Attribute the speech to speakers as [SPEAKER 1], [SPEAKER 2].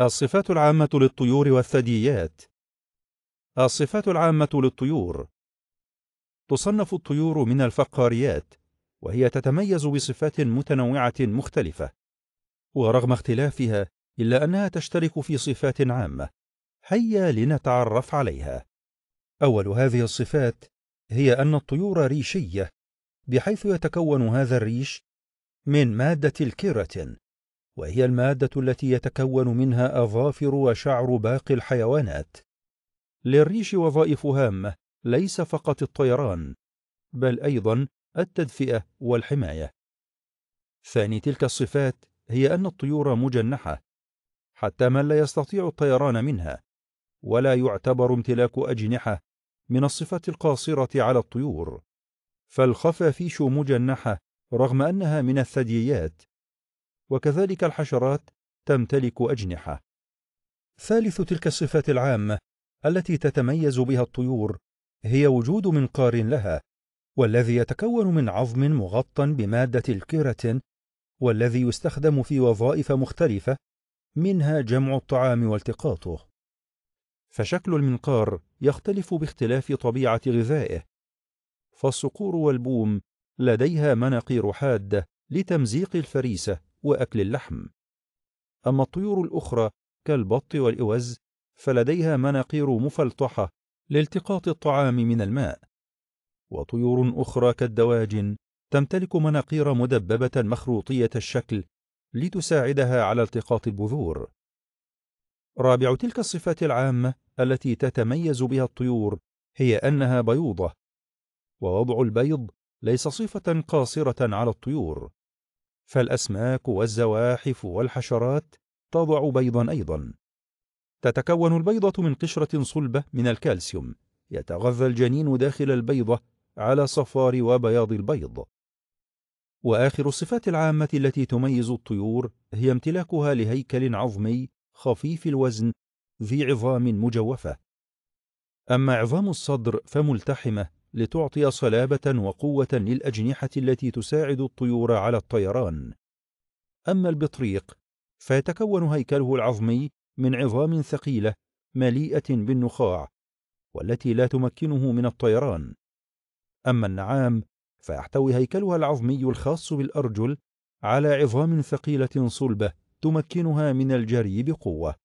[SPEAKER 1] الصفات العامة للطيور والثدييات الصفات العامة للطيور تصنف الطيور من الفقاريات وهي تتميز بصفات متنوعة مختلفة ورغم اختلافها إلا أنها تشترك في صفات عامة هيا لنتعرف عليها أول هذه الصفات هي أن الطيور ريشية بحيث يتكون هذا الريش من مادة الكيراتين وهي المادة التي يتكون منها أظافر وشعر باقي الحيوانات للريش وظائف هامة ليس فقط الطيران بل أيضا التدفئة والحماية ثاني تلك الصفات هي أن الطيور مجنحة حتى من لا يستطيع الطيران منها ولا يعتبر امتلاك أجنحة من الصفات القاصرة على الطيور فالخفافيش مجنحة رغم أنها من الثدييات وكذلك الحشرات تمتلك أجنحة. ثالث تلك الصفات العامة التي تتميز بها الطيور هي وجود منقار لها، والذي يتكون من عظم مغطى بمادة الكيراتين، والذي يستخدم في وظائف مختلفة منها جمع الطعام والتقاطه. فشكل المنقار يختلف باختلاف طبيعة غذائه، فالصقور والبوم لديها مناقير حادة لتمزيق الفريسة وأكل اللحم أما الطيور الأخرى كالبط والإوز فلديها مناقير مفلطحة لالتقاط الطعام من الماء وطيور أخرى كالدواجن تمتلك مناقير مدببة مخروطية الشكل لتساعدها على التقاط البذور رابع تلك الصفات العامة التي تتميز بها الطيور هي أنها بيوضة ووضع البيض ليس صفة قاصرة على الطيور فالأسماك والزواحف والحشرات تضع بيضا أيضا تتكون البيضة من قشرة صلبة من الكالسيوم يتغذى الجنين داخل البيضة على صفار وبياض البيض وآخر الصفات العامة التي تميز الطيور هي امتلاكها لهيكل عظمي خفيف الوزن ذي عظام مجوفة أما عظام الصدر فملتحمة لتعطي صلابة وقوة للأجنحة التي تساعد الطيور على الطيران أما البطريق فيتكون هيكله العظمي من عظام ثقيلة مليئة بالنخاع والتي لا تمكنه من الطيران أما النعام فيحتوي هيكلها العظمي الخاص بالأرجل على عظام ثقيلة صلبة تمكنها من الجري بقوة